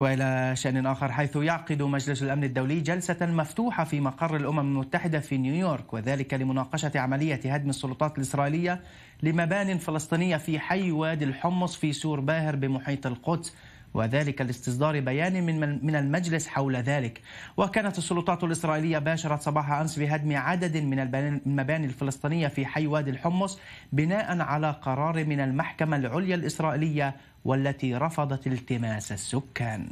والى شان اخر حيث يعقد مجلس الامن الدولي جلسه مفتوحه في مقر الامم المتحده في نيويورك وذلك لمناقشه عمليه هدم السلطات الاسرائيليه لمبان فلسطينيه في حي وادي الحمص في سور باهر بمحيط القدس وذلك لاستصدار بيان من من المجلس حول ذلك وكانت السلطات الإسرائيلية باشرت صباح أمس بهدم عدد من المباني الفلسطينية في حي وادي الحمص بناء على قرار من المحكمة العليا الإسرائيلية والتي رفضت التماس السكان